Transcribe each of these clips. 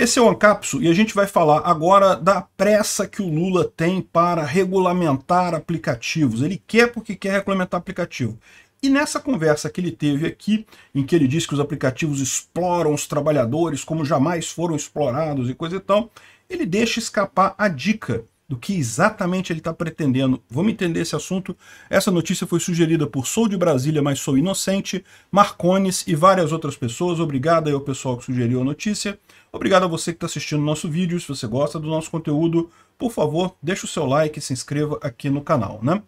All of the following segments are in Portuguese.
Esse é o Ancapso e a gente vai falar agora da pressa que o Lula tem para regulamentar aplicativos. Ele quer porque quer regulamentar aplicativo. E nessa conversa que ele teve aqui, em que ele disse que os aplicativos exploram os trabalhadores como jamais foram explorados e coisa e tal, ele deixa escapar a dica do que exatamente ele está pretendendo. Vamos entender esse assunto. Essa notícia foi sugerida por Sou de Brasília, mas sou inocente, Marcones e várias outras pessoas. Obrigado aí ao pessoal que sugeriu a notícia. Obrigado a você que está assistindo o nosso vídeo. Se você gosta do nosso conteúdo, por favor, deixa o seu like e se inscreva aqui no canal, né?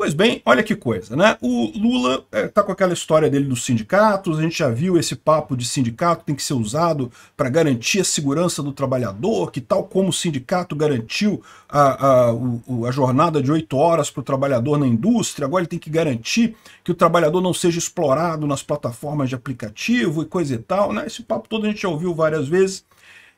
Pois bem, olha que coisa, né? O Lula está é, com aquela história dele dos sindicatos, a gente já viu esse papo de sindicato tem que ser usado para garantir a segurança do trabalhador, que tal como o sindicato garantiu a, a, o, a jornada de oito horas para o trabalhador na indústria, agora ele tem que garantir que o trabalhador não seja explorado nas plataformas de aplicativo e coisa e tal, né? Esse papo todo a gente já ouviu várias vezes.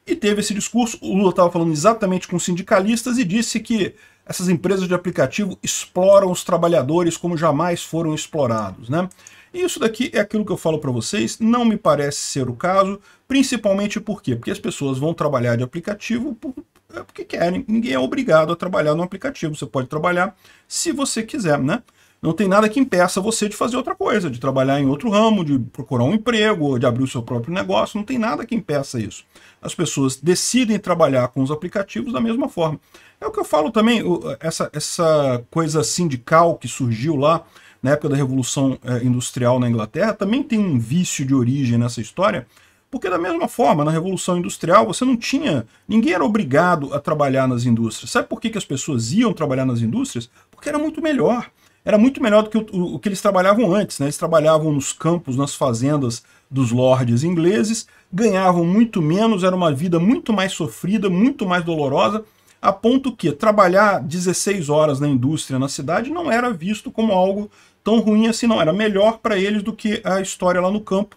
E teve esse discurso, o Lula estava falando exatamente com sindicalistas e disse que essas empresas de aplicativo exploram os trabalhadores como jamais foram explorados, né? E isso daqui é aquilo que eu falo para vocês, não me parece ser o caso, principalmente por quê? Porque as pessoas vão trabalhar de aplicativo por, é porque querem, ninguém é obrigado a trabalhar no aplicativo, você pode trabalhar se você quiser, né? não tem nada que impeça você de fazer outra coisa, de trabalhar em outro ramo, de procurar um emprego, de abrir o seu próprio negócio, não tem nada que impeça isso. As pessoas decidem trabalhar com os aplicativos da mesma forma. É o que eu falo também, essa, essa coisa sindical que surgiu lá na época da Revolução eh, Industrial na Inglaterra também tem um vício de origem nessa história, porque da mesma forma, na Revolução Industrial, você não tinha. ninguém era obrigado a trabalhar nas indústrias. Sabe por que, que as pessoas iam trabalhar nas indústrias? Porque era muito melhor era muito melhor do que o, o, que eles trabalhavam antes. Né? Eles trabalhavam nos campos, nas fazendas dos lordes ingleses, ganhavam muito menos, era uma vida muito mais sofrida, muito mais dolorosa, a ponto que trabalhar 16 horas na indústria na cidade não era visto como algo tão ruim assim, não. Era melhor para eles do que a história lá no campo,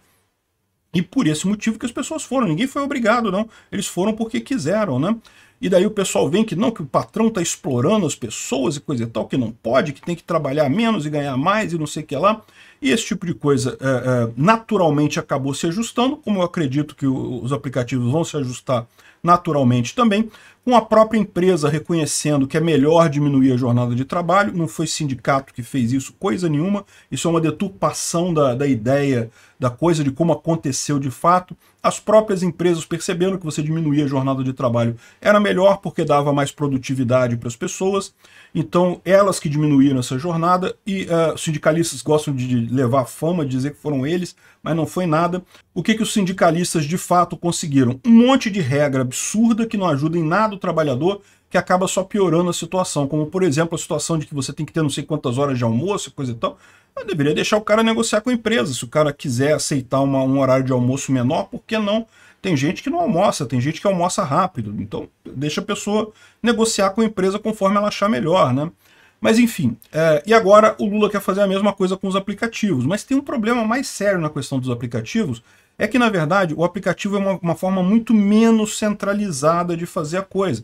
e por esse motivo que as pessoas foram, ninguém foi obrigado, não. Eles foram porque quiseram, né? E daí o pessoal vem que não, que o patrão está explorando as pessoas e coisa e tal, que não pode, que tem que trabalhar menos e ganhar mais e não sei o que lá. E esse tipo de coisa é, é, naturalmente acabou se ajustando, como eu acredito que os aplicativos vão se ajustar naturalmente também, com a própria empresa reconhecendo que é melhor diminuir a jornada de trabalho, não foi sindicato que fez isso, coisa nenhuma, isso é uma deturpação da, da ideia da coisa, de como aconteceu de fato, as próprias empresas perceberam que você diminuía a jornada de trabalho era melhor porque dava mais produtividade para as pessoas, então elas que diminuíram essa jornada e uh, sindicalistas gostam de levar fama, dizer que foram eles, mas não foi nada. O que, que os sindicalistas de fato conseguiram? Um monte de regra absurda que não ajuda em nada o trabalhador, que acaba só piorando a situação, como por exemplo a situação de que você tem que ter não sei quantas horas de almoço, coisa e tal. Eu deveria deixar o cara negociar com a empresa. Se o cara quiser aceitar uma, um horário de almoço menor, por que não? Tem gente que não almoça, tem gente que almoça rápido. Então, deixa a pessoa negociar com a empresa conforme ela achar melhor, né? Mas enfim, é, e agora o Lula quer fazer a mesma coisa com os aplicativos. Mas tem um problema mais sério na questão dos aplicativos, é que, na verdade, o aplicativo é uma, uma forma muito menos centralizada de fazer a coisa.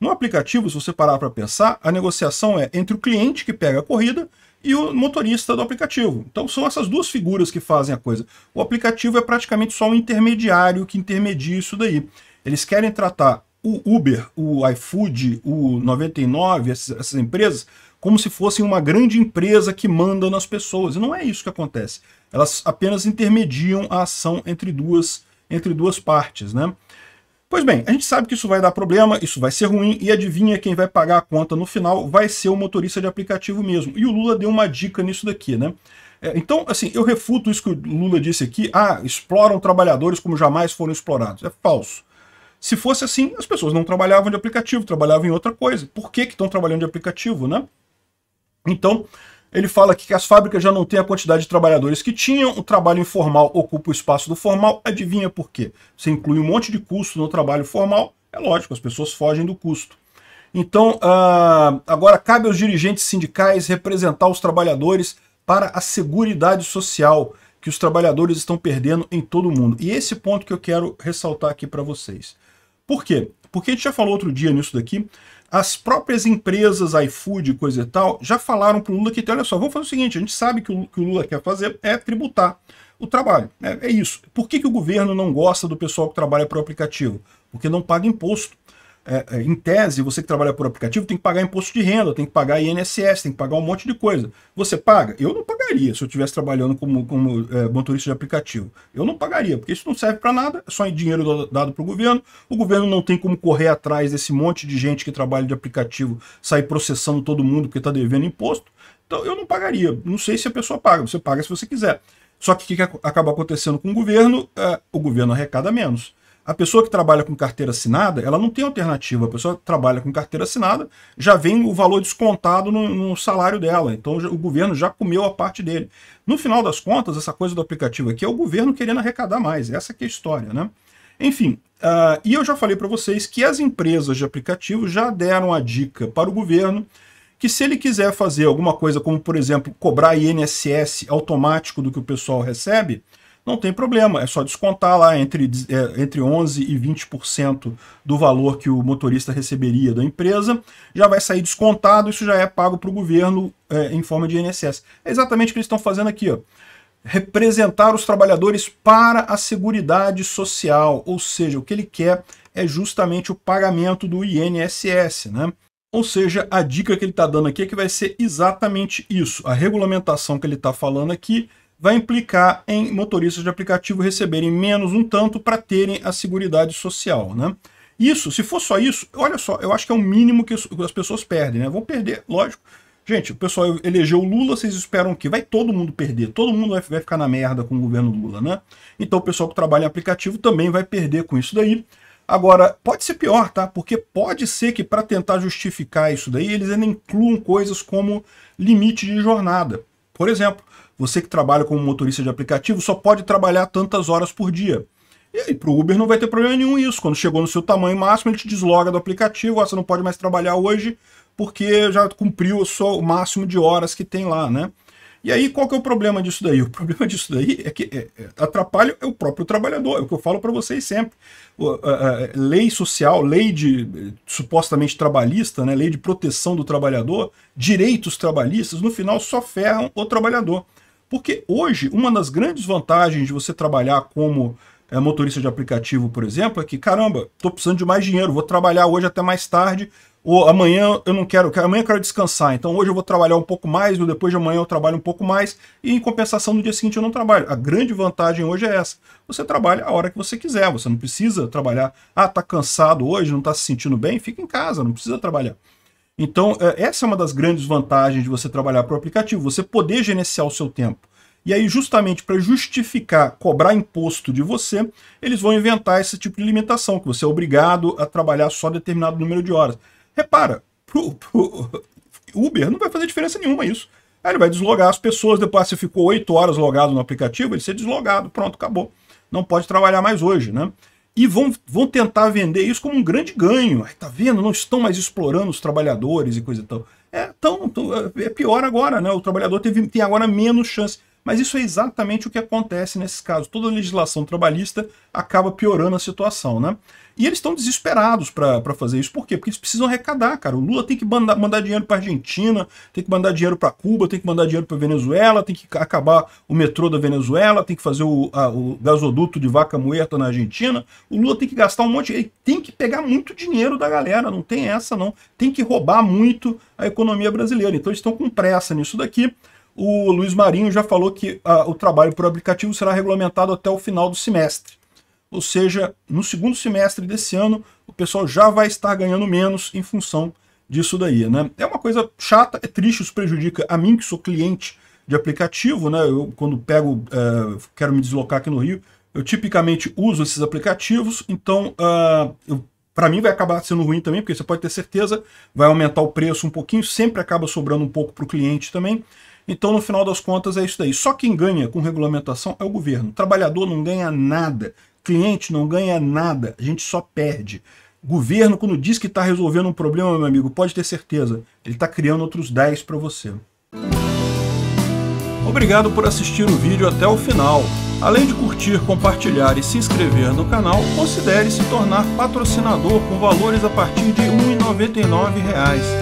No aplicativo, se você parar para pensar, a negociação é entre o cliente que pega a corrida e o motorista do aplicativo. Então são essas duas figuras que fazem a coisa. O aplicativo é praticamente só um intermediário que intermedia isso daí. Eles querem tratar o Uber, o iFood, o 99, essas, essas empresas, como se fossem uma grande empresa que manda nas pessoas. E não é isso que acontece. Elas apenas intermediam a ação entre duas, entre duas partes, né? Pois bem, a gente sabe que isso vai dar problema, isso vai ser ruim, e adivinha quem vai pagar a conta no final? Vai ser o motorista de aplicativo mesmo. E o Lula deu uma dica nisso daqui, né? É, então, assim, eu refuto isso que o Lula disse aqui, ah, exploram trabalhadores como jamais foram explorados. É falso. Se fosse assim, as pessoas não trabalhavam de aplicativo, trabalhavam em outra coisa. Por que estão trabalhando de aplicativo, né? Então, ele fala que as fábricas já não têm a quantidade de trabalhadores que tinham, o trabalho informal ocupa o espaço do formal. Adivinha por quê? Você inclui um monte de custo no trabalho formal, é lógico, as pessoas fogem do custo. Então, uh, agora cabe aos dirigentes sindicais representar os trabalhadores para a segurança social que os trabalhadores estão perdendo em todo o mundo. E esse ponto que eu quero ressaltar aqui para vocês. Por quê? Porque a gente já falou outro dia nisso daqui, as próprias empresas, iFood, coisa e tal, já falaram para o Lula que, olha só, vamos fazer o seguinte, a gente sabe que o que o Lula quer fazer é tributar o trabalho. É, é isso. Por que, que o governo não gosta do pessoal que trabalha para o aplicativo? Porque não paga imposto. É, é, em tese, você que trabalha por aplicativo tem que pagar imposto de renda, tem que pagar INSS, tem que pagar um monte de coisa. Você paga? Eu não pagaria se eu estivesse trabalhando como, como é, motorista de aplicativo. Eu não pagaria, porque isso não serve para nada, é só dinheiro dado para o governo. O governo não tem como correr atrás desse monte de gente que trabalha de aplicativo, sair processando todo mundo porque está devendo imposto. Então eu não pagaria. Não sei se a pessoa paga, você paga se você quiser. Só que o que, que acaba acontecendo com o governo? É, o governo arrecada menos a pessoa que trabalha com carteira assinada, ela não tem alternativa. A pessoa trabalha com carteira assinada, já vem o valor descontado no, no salário dela. Então o governo já comeu a parte dele. No final das contas, essa coisa do aplicativo aqui é o governo querendo arrecadar mais. Essa que é a história, né? Enfim, uh, e eu já falei para vocês que as empresas de aplicativo já deram a dica para o governo que se ele quiser fazer alguma coisa como, por exemplo, cobrar INSS automático do que o pessoal recebe, não tem problema, é só descontar lá entre, é, entre 11% e 20% do valor que o motorista receberia da empresa, já vai sair descontado, isso já é pago para o governo é, em forma de INSS. É exatamente o que eles estão fazendo aqui, ó. representar os trabalhadores para a Seguridade Social, ou seja, o que ele quer é justamente o pagamento do INSS, né? Ou seja, a dica que ele está dando aqui é que vai ser exatamente isso. A regulamentação que ele está falando aqui vai implicar em motoristas de aplicativo receberem menos um tanto para terem a seguridade social, né? Isso, se for só isso, olha só, eu acho que é o mínimo que as pessoas perdem, né? Vão perder, lógico. Gente, o pessoal elegeu o Lula, vocês esperam que vai todo mundo perder, todo mundo vai ficar na merda com o governo Lula, né? Então o pessoal que trabalha em aplicativo também vai perder com isso daí. Agora, pode ser pior, tá? Porque pode ser que para tentar justificar isso daí, eles ainda incluam coisas como limite de jornada. Por exemplo, você que trabalha como motorista de aplicativo só pode trabalhar tantas horas por dia. E aí, para o Uber não vai ter problema nenhum isso. Quando chegou no seu tamanho máximo, ele te desloga do aplicativo, ah, você não pode mais trabalhar hoje porque já cumpriu só o máximo de horas que tem lá, né? E aí, qual que é o problema disso daí? O problema disso daí é que é, é atrapalha é o próprio trabalhador, é o que eu falo para vocês sempre. O, a, a, lei social, lei de supostamente trabalhista, né, lei de proteção do trabalhador, direitos trabalhistas, no final só ferram o trabalhador. Porque hoje, uma das grandes vantagens de você trabalhar como é, motorista de aplicativo, por exemplo, é que, caramba, estou precisando de mais dinheiro, vou trabalhar hoje até mais tarde, ou amanhã eu não quero, amanhã eu quero descansar, então hoje eu vou trabalhar um pouco mais, ou depois de amanhã eu trabalho um pouco mais, e em compensação no dia seguinte eu não trabalho. A grande vantagem hoje é essa. Você trabalha a hora que você quiser, você não precisa trabalhar, ah, tá cansado hoje, não está se sentindo bem, fica em casa, não precisa trabalhar. Então, é, essa é uma das grandes vantagens de você trabalhar para o aplicativo, você poder gerenciar o seu tempo. E aí, justamente para justificar cobrar imposto de você, eles vão inventar esse tipo de limitação, que você é obrigado a trabalhar só determinado número de horas. Repara, pro, pro Uber não vai fazer diferença nenhuma isso. Aí ele vai deslogar as pessoas, depois se ficou oito horas logado no aplicativo, ele ser deslogado, pronto, acabou. Não pode trabalhar mais hoje, né? e vão, vão tentar vender isso como um grande ganho. Está tá vendo? Não estão mais explorando os trabalhadores e coisa e tal. É, tão, tão é, é pior agora, né? O trabalhador teve, tem agora menos chance. Mas isso é exatamente o que acontece nesses casos. Toda a legislação trabalhista acaba piorando a situação, né? E eles estão desesperados para fazer isso. Por quê? Porque eles precisam arrecadar, cara. O Lula tem que mandar, mandar dinheiro para Argentina, tem que mandar dinheiro para Cuba, tem que mandar dinheiro para Venezuela, tem que acabar o metrô da Venezuela, tem que fazer o, a, o gasoduto de vaca muerta na Argentina. O Lula tem que gastar um monte, ele tem que pegar muito dinheiro da galera, não tem essa não. Tem que roubar muito a economia brasileira. Então eles estão com pressa nisso daqui o Luiz Marinho já falou que ah, o trabalho por aplicativo será regulamentado até o final do semestre. Ou seja, no segundo semestre desse ano, o pessoal já vai estar ganhando menos em função disso daí. Né? É uma coisa chata, é triste, isso prejudica a mim, que sou cliente de aplicativo. Né? Eu, quando pego, eh, quero me deslocar aqui no Rio, eu tipicamente uso esses aplicativos, então uh, ah, para mim vai acabar sendo ruim também, porque você pode ter certeza, vai aumentar o preço um pouquinho, sempre acaba sobrando um pouco para o cliente também. Então, no final das contas, é isso daí. Só quem ganha com regulamentação é o governo. O trabalhador não ganha nada, cliente não ganha nada, a gente só perde. Governo, quando diz que está resolvendo um problema, meu amigo, pode ter certeza, ele está criando outros 10 para você. Obrigado por assistir o vídeo até o final. Além de curtir, compartilhar e se inscrever no canal, considere se tornar patrocinador com valores a partir de R$ 1,99